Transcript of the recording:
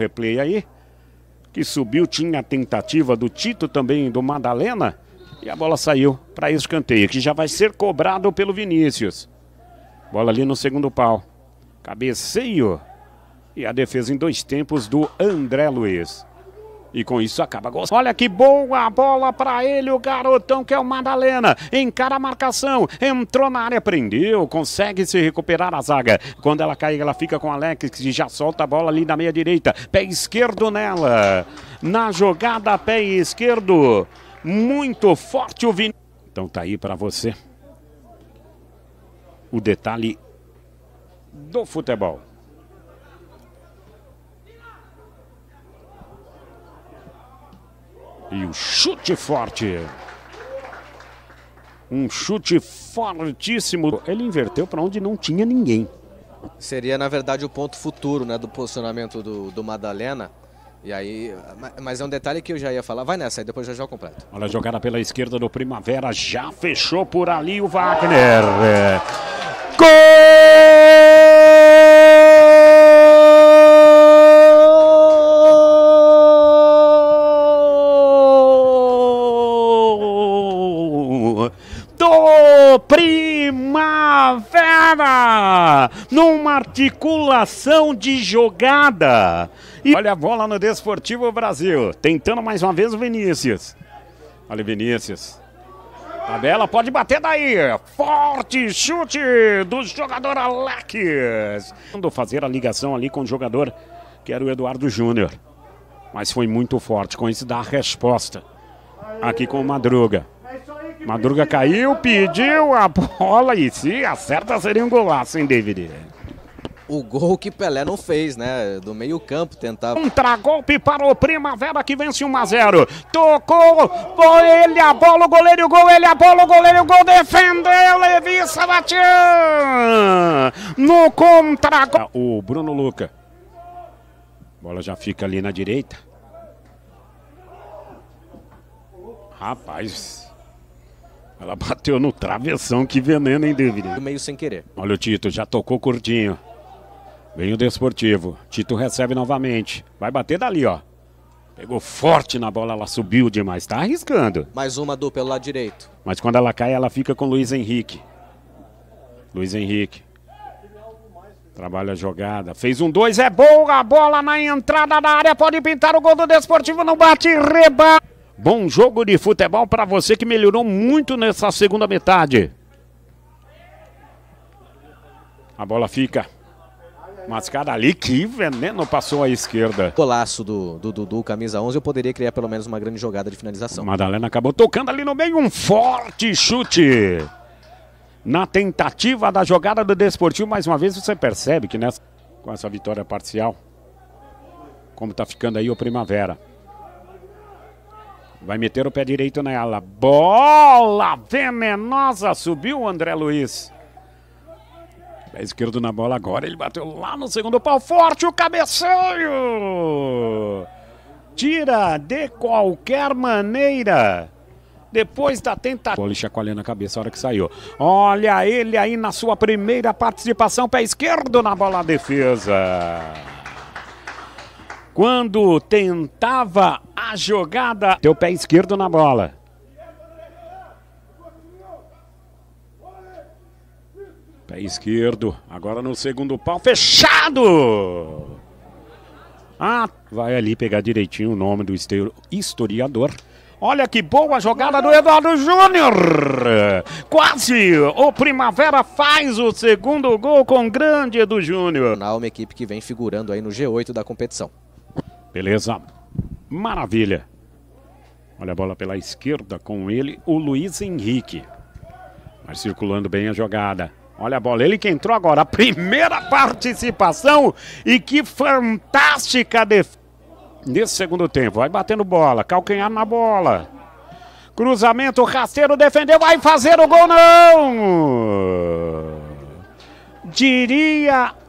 replay aí. Que subiu, tinha a tentativa do Tito também, do Madalena. E a bola saiu para escanteio, que já vai ser cobrado pelo Vinícius. Bola ali no segundo pau. Cabeceio. E a defesa em dois tempos do André Luiz. E com isso acaba gol. Olha que boa bola para ele, o garotão que é o Madalena. Encara a marcação, entrou na área, prendeu, consegue se recuperar a zaga. Quando ela cai, ela fica com Alex, que já solta a bola ali na meia direita. Pé esquerdo nela. Na jogada, pé esquerdo. Muito forte o Vini. Então tá aí para você o detalhe do futebol. E o chute forte. Um chute fortíssimo. Ele inverteu para onde não tinha ninguém. Seria, na verdade, o ponto futuro né, do posicionamento do, do Madalena. E aí, mas é um detalhe que eu já ia falar. Vai nessa aí, depois já já completo. Olha a jogada pela esquerda do Primavera. Já fechou por ali o Wagner. Gol! Primavera! Numa articulação de jogada. E olha a bola no Desportivo Brasil. Tentando mais uma vez o Vinícius. Olha o Vinícius. Tabela pode bater daí. Forte chute do jogador Alex. Tentando fazer a ligação ali com o jogador que era o Eduardo Júnior. Mas foi muito forte. Com isso dá a resposta. Aqui com o Madruga. Madruga caiu, pediu a bola e se acerta seria um golaço, hein, David? O gol que Pelé não fez, né? Do meio-campo tentava. Contra-golpe para o Primavera que vence 1 a 0. Tocou, foi ele a bola, o goleiro, o gol, ele a bola, o goleiro, o gol, defendeu, Levi Sabatian! No contra-golpe. O Bruno Luca. Bola já fica ali na direita. Rapaz. Ela bateu no travessão, que veneno, hein, David? meio sem querer. Olha o Tito, já tocou curtinho. Vem o Desportivo. Tito recebe novamente. Vai bater dali, ó. Pegou forte na bola, ela subiu demais. Tá arriscando. Mais uma do pelo lado direito. Mas quando ela cai, ela fica com Luiz Henrique. Luiz Henrique. Trabalha a jogada. Fez um dois, é boa. A bola na entrada da área. Pode pintar o gol do Desportivo. Não bate, rebate. Bom jogo de futebol para você que melhorou muito nessa segunda metade. A bola fica mascada ali, que veneno passou à esquerda. Golaço do, do Dudu, camisa 11, eu poderia criar pelo menos uma grande jogada de finalização. Madalena acabou tocando ali no meio, um forte chute. Na tentativa da jogada do Desportivo, mais uma vez você percebe que nessa, com essa vitória parcial, como está ficando aí o Primavera. Vai meter o pé direito nela. Bola venenosa. Subiu o André Luiz. Pé esquerdo na bola agora. Ele bateu lá no segundo pau. Forte o cabeceio. Tira de qualquer maneira. Depois da tentativa. Olha chacoalhando a cabeça a hora que saiu. Olha ele aí na sua primeira participação. Pé esquerdo na bola defesa quando tentava a jogada, teu pé esquerdo na bola. Pé esquerdo, agora no segundo pau, fechado! Ah, vai ali pegar direitinho o nome do historiador. Olha que boa jogada do Eduardo Júnior! Quase! O Primavera faz o segundo gol com grande Edu Júnior. Uma equipe que vem figurando aí no G8 da competição. Beleza? Maravilha. Olha a bola pela esquerda com ele, o Luiz Henrique. Mas circulando bem a jogada. Olha a bola, ele que entrou agora, a primeira participação e que fantástica defesa nesse segundo tempo. Vai batendo bola, calcanhar na bola. Cruzamento, rasteiro, defendeu, vai fazer o gol, não! Diria